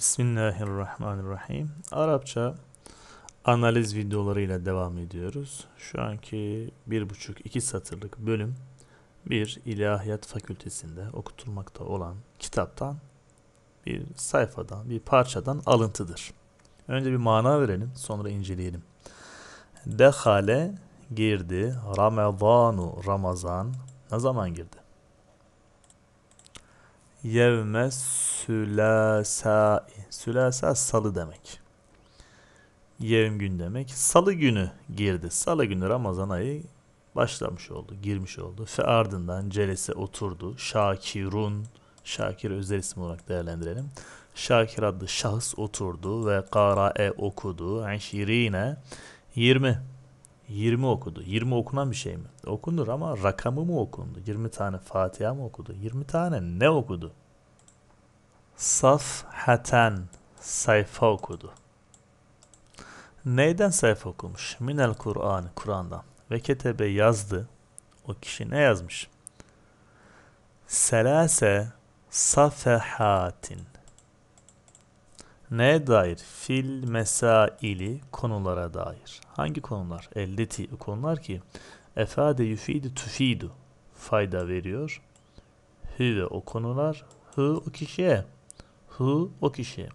Bismillahirrahmanirrahim. Arapça analiz videolarıyla devam ediyoruz. Şu anki bir buçuk iki satırlık bölüm bir ilahiyat Fakültesinde okutulmakta olan kitaptan bir sayfadan, bir parçadan alıntıdır. Önce bir mana verelim, sonra inceleyelim. Dehale girdi, Ramazanu Ramazan ne zaman girdi? Yevme sülasa. Sülasa salı demek. Yevm gün demek. Salı günü girdi. Salı günü Ramazan ayı başlamış oldu, girmiş oldu. Ve ardından celese oturdu. Şakirun, Şakir özel isim olarak değerlendirelim. Şakir adlı şahıs oturdu ve kara'e okudu. Enşirine 20. 20 okudu. 20 okunan bir şey mi? Okunur ama rakamı mı okundu? 20 tane Fatiha mı okudu? 20 tane ne okudu? safhaten sayfa okudu. Neyden sayfa okumuş? Minel Kur'an, Kur'an'dan. Ve ketebe yazdı. O kişi ne yazmış? Selase safhatin. Ne dair? Fil mesaili konulara dair. Hangi konular? Elleti konular ki efade yufidu tufidu fayda veriyor. Hüve o konular, hı o kişiye hu o kişi.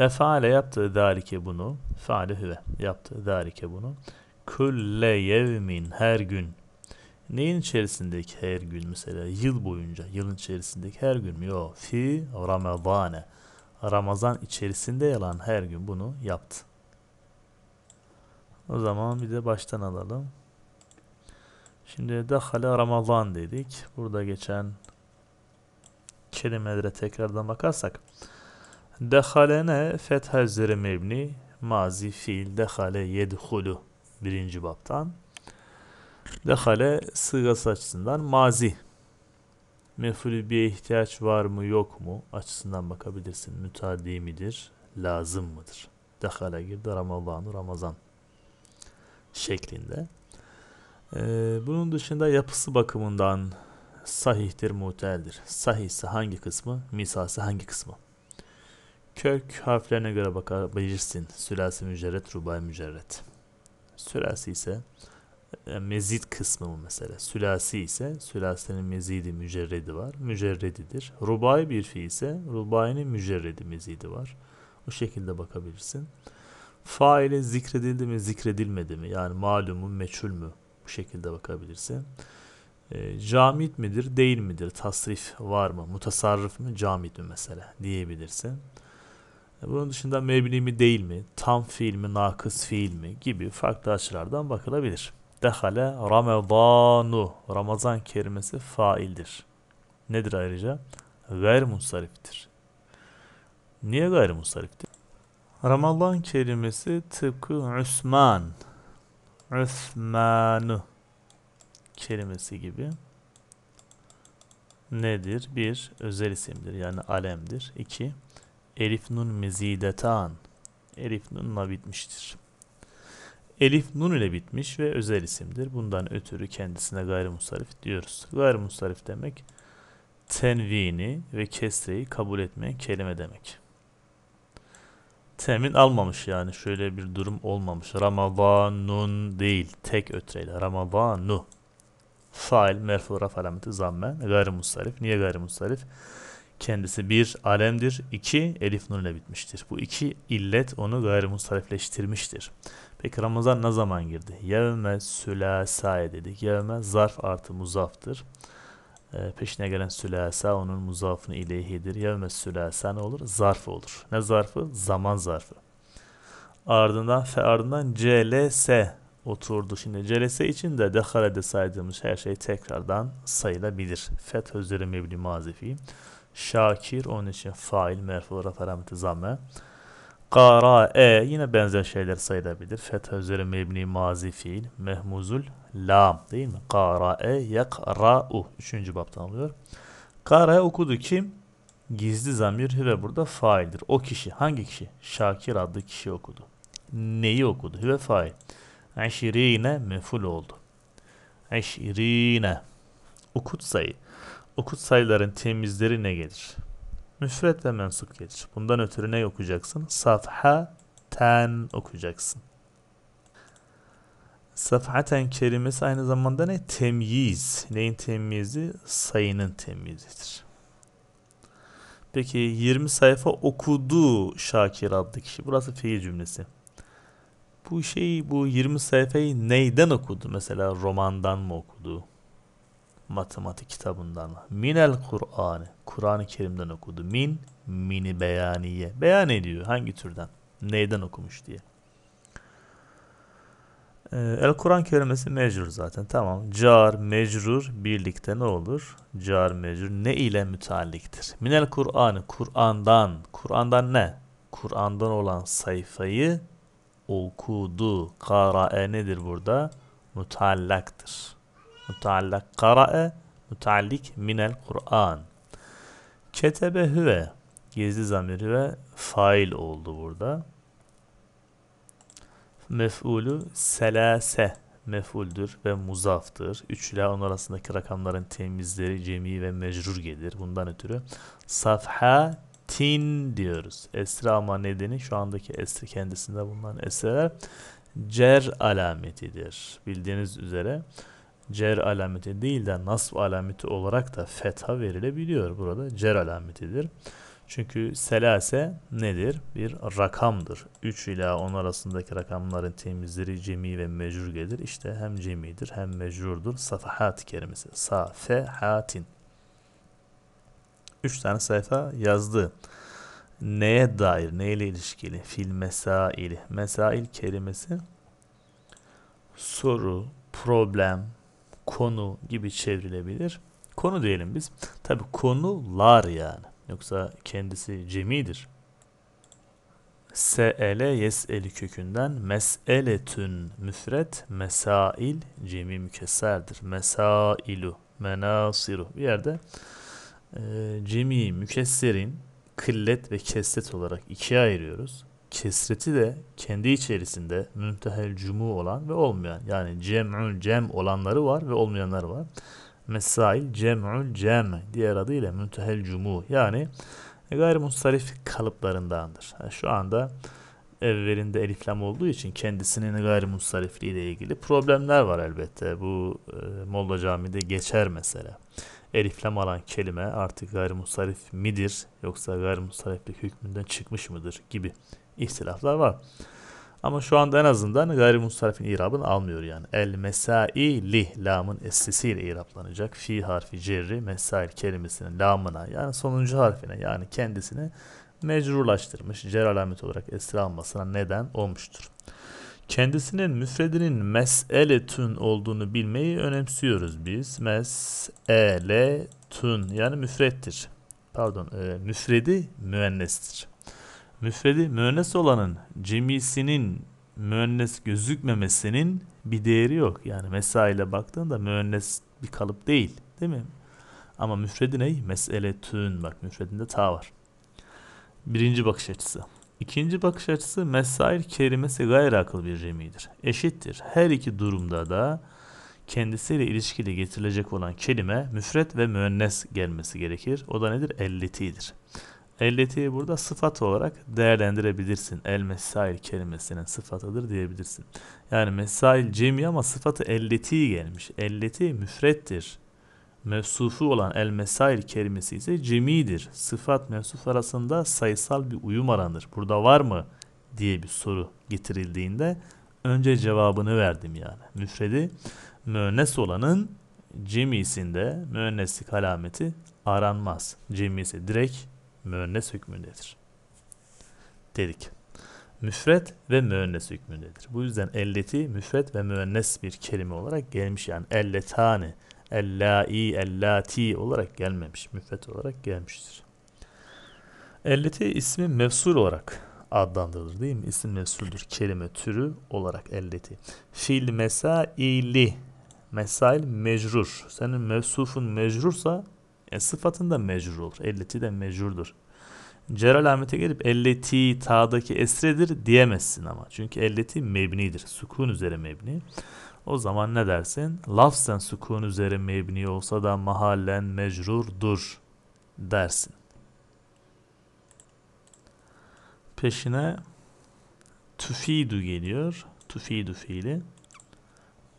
Ve faale yaptığı dalike bunu. Faale hüve yaptığı dalike bunu. Külle yevmin her gün. Neyin içerisindeki her gün mesela yıl boyunca yılın içerisindeki her gün mü? Yok. Fi ramazane. Ramazan içerisinde yalan her gün bunu yaptı. O zaman bir de baştan alalım. Şimdi dahale Ramazan dedik. Burada geçen kelimelere tekrardan bakarsak Dehalene fetha üzere mebni mazi fiil dehale yedhulu birinci baptan. Dehale sığası açısından mazi. Mefulü bir ihtiyaç var mı yok mu açısından bakabilirsin. Mütadi midir? Lazım mıdır? Dehale girdi Ramazan, Ramazan şeklinde. Ee, bunun dışında yapısı bakımından sahihtir, muteldir. Sahihse hangi kısmı, misası hangi kısmı? Kök harflerine göre bakabilirsin. Sülasi mücerret, rubay mücerret. Sülasi ise e, mezit kısmı bu mesela? Sülasi ise sülasinin mezidi mücerredi var. Mücerredidir. Rubay bir fi ise rubayının mücerredi mezidi var. Bu şekilde bakabilirsin. Faile zikredildi mi zikredilmedi mi? Yani malumu meçhul mü? Bu şekilde bakabilirsin. E, camit midir değil midir? Tasrif var mı? Mutasarrif mi? Camit mi mesela? Diyebilirsin. E, bunun dışında mebni mi değil mi, tam fiil mi, nakıs fiil mi gibi farklı açılardan bakılabilir. Dehale Ramazanu, Ramazan kelimesi faildir. Nedir ayrıca? Gayrimusariftir. Niye gayrimusariftir? Ramazan kelimesi tıpkı Osman, Osmanu kelimesi gibi nedir? Bir, özel isimdir yani alemdir. İki, Elif nun mezidetan. Elif nunla bitmiştir. Elif nun ile bitmiş ve özel isimdir. Bundan ötürü kendisine gayrimusarif diyoruz. Gayrimusarif demek tenvini ve kesreyi kabul etmeyen kelime demek. Temin almamış yani şöyle bir durum olmamış. Ramazanun değil tek ötreyle. Ramazanu. Fail merfu raf alameti zamme gayrimusarif. Niye gayrimusarif? musarif? kendisi bir alemdir. iki elif nur bitmiştir. Bu iki illet onu gayrimustarifleştirmiştir. Peki Ramazan ne zaman girdi? Yevme sülasaya dedik. Yevme zarf artı muzaftır. E, peşine gelen sülasa onun muzafını ileyhidir. Yevme sülasa ne olur? Zarf olur. Ne zarfı? Zaman zarfı. Ardından fe ardından CLS oturdu. Şimdi celese için de dehalede saydığımız her şey tekrardan sayılabilir. Fethözleri mebni mazifi. Şakir onun için fail merfu olarak alameti Qara E yine benzer şeyler sayılabilir. Fetha üzeri mebni mazi fiil. Mehmuzul lam değil mi? Qara E yak ra u Üçüncü baptan alıyor. Qara'e okudu kim? Gizli zamir ve burada faildir. O kişi hangi kişi? Şakir adlı kişi okudu. Neyi okudu? Hüve fail. Eşirine meful oldu. Eşirine. Okut sayı. Okut sayıların temizleri ne gelir? Müfret ve mensup gelir. Bundan ötürü ne okuyacaksın? Safha ten okuyacaksın. Safhaten kelimesi aynı zamanda ne? Temyiz. Neyin temyizi? Sayının temyizidir. Peki 20 sayfa okudu Şakir adlı kişi. Burası fiil cümlesi. Bu şey bu 20 sayfayı neyden okudu? Mesela romandan mı okudu? matematik kitabından. Minel Kur'an'ı. Kur'an-ı Kerim'den okudu. Min, mini beyaniye. Beyan ediyor hangi türden, neyden okumuş diye. Ee, el Kur'an kelimesi mecrur zaten. Tamam. Car, mecrur birlikte ne olur? Car, mecrur ne ile mütealliktir? Minel Kur'an'ı. Kur'an'dan. Kur'an'dan ne? Kur'an'dan olan sayfayı okudu. Kara'e nedir burada? Mutallaktır. Mutallak kara'e mutallik minel Kur'an. Ketebe hüve gizli zamir hüve fail oldu burada. Mef'ulu selase mef'uldür ve muzaftır. 3 ile 10 arasındaki rakamların temizleri cemi ve mecrur gelir. Bundan ötürü safha tin diyoruz. Esra ama nedeni şu andaki esri kendisinde bulunan esreler cer alametidir. Bildiğiniz üzere cer alameti değil de nasb alameti olarak da fetha verilebiliyor burada. Cer alametidir. Çünkü selase nedir? Bir rakamdır. 3 ila 10 arasındaki rakamların temizleri cemi ve mecrur gelir. İşte hem cemidir hem mecrurdur. Safahat kelimesi. Safahatin. 3 tane sayfa yazdı. Neye dair, neyle ilişkili? Fil mesaili. Mesail kelimesi soru, problem, konu gibi çevrilebilir. Konu diyelim biz. Tabi konular yani. Yoksa kendisi cemidir. Se'ele yes'eli kökünden mes'eletün müfret mesail cemi mükesserdir. Mesailu menasiru bir yerde e, cemi mükesserin kıllet ve kesret olarak ikiye ayırıyoruz kesreti de kendi içerisinde müntehel cumu olan ve olmayan yani cem'ül cem olanları var ve olmayanlar var. Mesail cem'ül cem diğer adıyla müntehel cumu yani gayrimustarif kalıplarındandır. Yani şu anda evvelinde eliflam olduğu için kendisinin gayrimustarifliği ile ilgili problemler var elbette. Bu e, Molla Camii'de geçer mesela eliflem alan kelime artık gayrimusarif midir yoksa gayrimusariflik hükmünden çıkmış mıdır gibi ihtilaflar var. Ama şu anda en azından gayrimusarifin irabını almıyor yani. El mesai lamın esnesiyle irablanacak Fi harfi cerri mesail kelimesinin lamına yani sonuncu harfine yani kendisine mecrurlaştırmış. Cer alamet olarak esra almasına neden olmuştur. Kendisinin müfredinin mes'eletün olduğunu bilmeyi önemsiyoruz biz. Mes'eletün yani müfrettir. Pardon, e, müfredi müennestir. Müfredi müennes olanın cemisinin müennes gözükmemesinin bir değeri yok. Yani mesaiyle baktığında müennes bir kalıp değil, değil mi? Ama müfredi ney? Mes'eletün bak müfredinde ta var. Birinci bakış açısı. İkinci bakış açısı mesair kelimesi gayri akıl bir cemidir. Eşittir. Her iki durumda da kendisiyle ilişkili getirilecek olan kelime müfret ve müennes gelmesi gerekir. O da nedir? Elletidir. Elletiyi burada sıfat olarak değerlendirebilirsin. El mesail kelimesinin sıfatıdır diyebilirsin. Yani mesail cemi ama sıfatı elleti gelmiş. Elleti müfrettir mevsufu olan el mesail kelimesi ise cemidir. Sıfat mevsuf arasında sayısal bir uyum aranır. Burada var mı diye bir soru getirildiğinde önce cevabını verdim yani. Müfredi müennes olanın cemisinde müenneslik alameti aranmaz. Cemisi direkt müennes hükmündedir. Dedik. Müfret ve müennes hükmündedir. Bu yüzden elleti müfret ve müennes bir kelime olarak gelmiş yani elletani ellai, ellati olarak gelmemiş. müfet olarak gelmiştir. Elleti ismi mevsul olarak adlandırılır değil mi? İsim mevsuldür. Kelime türü olarak elleti. Fil mesaili mesail mecrur. Senin mevsufun mecrursa e, sıfatın da mecrur olur. Elleti de mecrurdur. Cer alamete gelip elleti ta'daki esredir diyemezsin ama. Çünkü elleti mebnidir. Sukun üzere mebni. O zaman ne dersin? Lafzen sukun üzeri mebni olsa da mahallen mecrurdur dersin. Peşine tufidu geliyor. Tufidu fiili.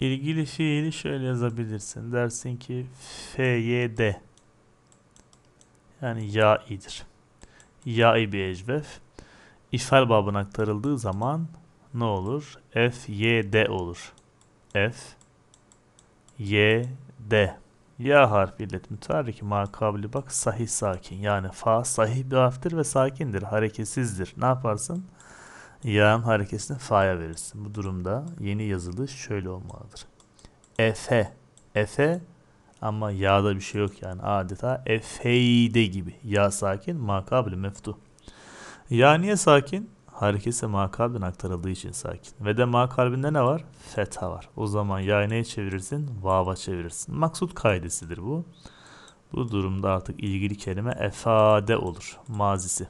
İlgili fiili şöyle yazabilirsin. Dersin ki FYD yani ya'idir. Ya'i bir ecvef. İfal babına aktarıldığı zaman ne olur? FYD olur. F Y D Ya harfi iletim. mütarriki makabli bak sahih sakin. Yani fa sahih bir harftir ve sakindir. Hareketsizdir. Ne yaparsın? Yağın hareketini fa'ya verirsin. Bu durumda yeni yazılış şöyle olmalıdır. Efe. Efe ama yağda bir şey yok yani adeta efeyde gibi. Ya sakin makabli meftu. Ya niye sakin? hareketse makalbin aktarıldığı için sakin. Ve de makalbinde ne var? Fetha var. O zaman yayneye çevirirsin, vava çevirirsin. Maksut kaidesidir bu. Bu durumda artık ilgili kelime efade olur. Mazisi.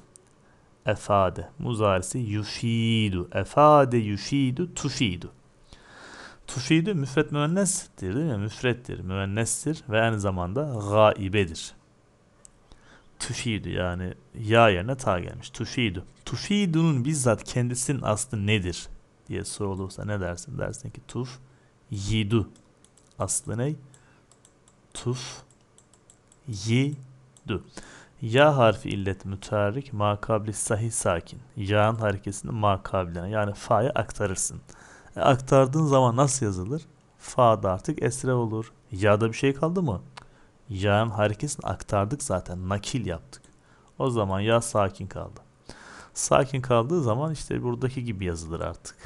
Efade. Muzarisi yufidu. Efade yufidu tufidu. Tufidu müfret müennestir değil mi? Müfrettir, müennestir ve aynı zamanda gaibedir tufidu yani ya yerine ta gelmiş. Tufidu. Tufidunun bizzat kendisinin aslı nedir diye sorulursa ne dersin? Dersin ki tuf yidu. Aslı ne? Tuf yidu. Ya harfi illet mütarrik makabli sahi sakin. Ya'nın harekesini makabline yani fa'ya aktarırsın. E, aktardığın zaman nasıl yazılır? Fa da artık esre olur. Ya'da bir şey kaldı mı? Yağın hareketini aktardık zaten. Nakil yaptık. O zaman yağ sakin kaldı. Sakin kaldığı zaman işte buradaki gibi yazılır artık.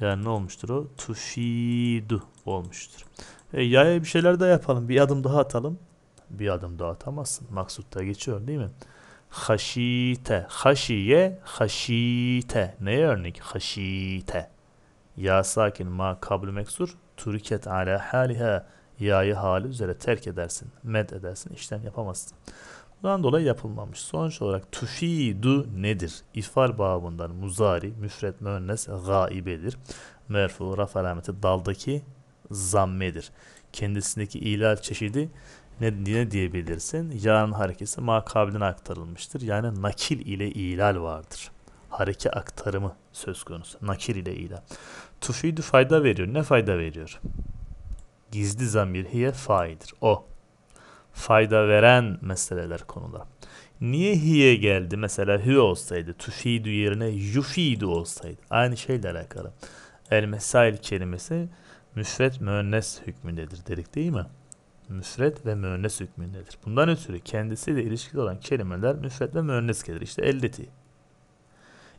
Yani ne olmuştur o? Tuşidu olmuştur. E, yaya bir şeyler daha yapalım. Bir adım daha atalım. Bir adım daha atamazsın. Maksutta geçiyor değil mi? Haşite. Haşiye. Haşite. Neye örnek? Haşite. Ya sakin ma kabul meksur. Türket ala haliha yayı hali üzere terk edersin, med edersin, işlem yapamazsın. Bundan dolayı yapılmamış. Sonuç olarak tufidu nedir? İfar babından muzari, müfret müennes gaibedir. Merfu, raf alameti daldaki zammedir. Kendisindeki ilal çeşidi ne, ne diyebilirsin? Yarın harekesi makabiline aktarılmıştır. Yani nakil ile ilal vardır. Hareke aktarımı söz konusu. Nakil ile ilal. Tufidu fayda veriyor. Ne fayda veriyor? Gizli zamir hiye faidir. O. Fayda veren meseleler konular. Niye hiye geldi? Mesela hü olsaydı, tufidu yerine yufidu olsaydı. Aynı şeyle alakalı. El mesail kelimesi müfret müennes hükmündedir dedik değil mi? Müfret ve müennes hükmündedir. Bundan ötürü kendisiyle ilişkili olan kelimeler müfret ve müennes gelir. İşte elleti.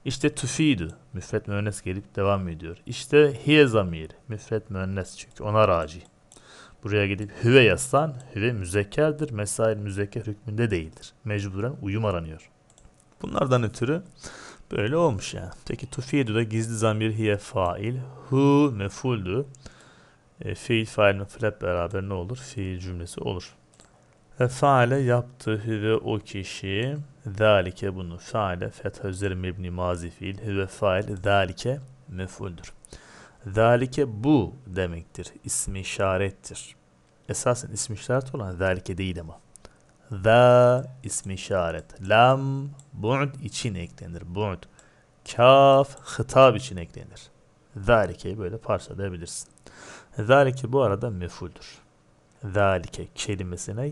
İşte tufidu. Müfret müennes gelip devam ediyor. İşte hiye zamir. Müfret müennes çünkü ona raci. Buraya gidip hüve yazsan hüve müzekkerdir. Mesail müzekker hükmünde değildir. Mecburen uyum aranıyor. Bunlardan ötürü böyle olmuş yani. Peki tufiyedu'da gizli zamir hiye fail. Hu mefuldü. E, fiil fail meful beraber ne olur? Fiil cümlesi olur. Ve faale yaptı hüve o kişi. Zalike bunu faale fetha mebni mazi fiil. Hüve fail zalike mefuldür. Zalike bu demektir. İsmi işarettir. Esasen ismi işaret olan zalike değil ama. Za ismi işaret. Lam bu'd için eklenir. Bu'd. Kaf hitap için eklenir. Zalike'yi böyle parçalayabilirsin. Zalike bu arada mefuldür. Zalike kelimesine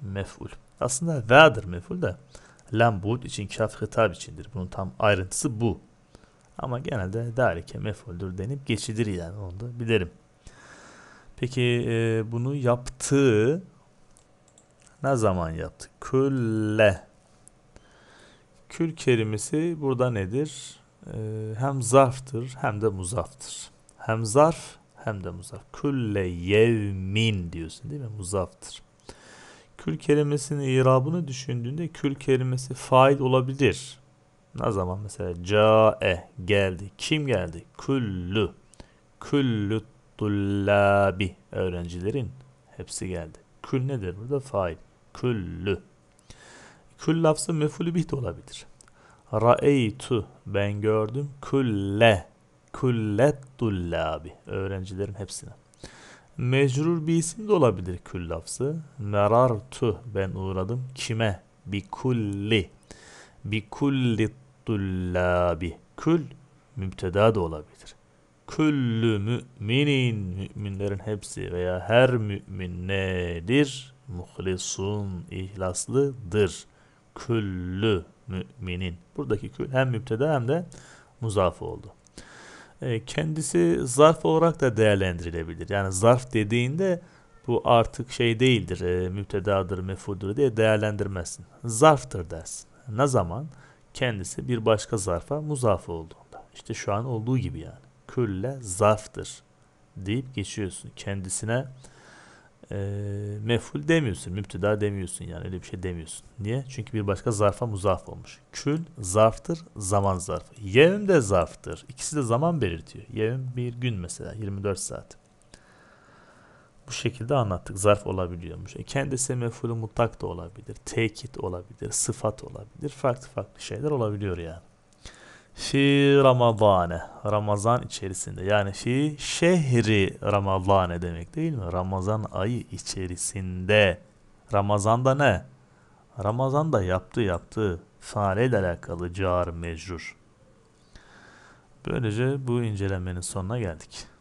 meful. Aslında za'dır meful da lam bu'd için kaf hitap içindir. Bunun tam ayrıntısı bu. Ama genelde darike mefuldür denip geçidir yani onu da bilirim. Peki e, bunu yaptığı ne zaman yaptı? Külle. Kül kelimesi burada nedir? E, hem zarftır hem de muzaftır. Hem zarf hem de muzaf. Külle yevmin diyorsun değil mi? Muzaftır. Kül kelimesinin irabını düşündüğünde kül kelimesi fail olabilir. Ne zaman mesela cae geldi. Kim geldi? Kullu, Küllü tullabi. Öğrencilerin hepsi geldi. Kül nedir burada? Fail. Kullu, Kül lafzı mefulü bih de olabilir. Ra'eytu ben gördüm. Kulle, Küllet tullabi. Öğrencilerin hepsine. Mecrur bir isim de olabilir kül lafzı. Merartu ben uğradım. Kime? kulli, Bikulli. Bikulli tullabi. Kül müpteda da olabilir. Küllü müminin müminlerin hepsi veya her mümin nedir? Muhlisun ihlaslıdır. Küllü müminin. Buradaki kül hem müpteda hem de muzaf oldu. E, kendisi zarf olarak da değerlendirilebilir. Yani zarf dediğinde bu artık şey değildir, e, müptedadır, mefuldur diye değerlendirmezsin. Zarftır dersin. Ne zaman? Ne zaman? kendisi bir başka zarfa muzafı olduğunda. İşte şu an olduğu gibi yani. Külle zarftır deyip geçiyorsun. Kendisine e, meful demiyorsun, müpteda demiyorsun yani öyle bir şey demiyorsun. Niye? Çünkü bir başka zarfa muzaf olmuş. Kül zarftır, zaman zarfı. Yevm de zarftır. İkisi de zaman belirtiyor. Yevm bir gün mesela 24 saat bu şekilde anlattık. Zarf olabiliyormuş. E kendisi mefulü mutlak da olabilir. Tekit olabilir. Sıfat olabilir. Farklı farklı şeyler olabiliyor yani. Fi Ramazane. Ramazan içerisinde. Yani fi şehri Ramazane demek değil mi? Ramazan ayı içerisinde. Ramazan'da ne? Ramazan'da yaptı yaptı. Fareyle alakalı car mecrur. Böylece bu incelemenin sonuna geldik.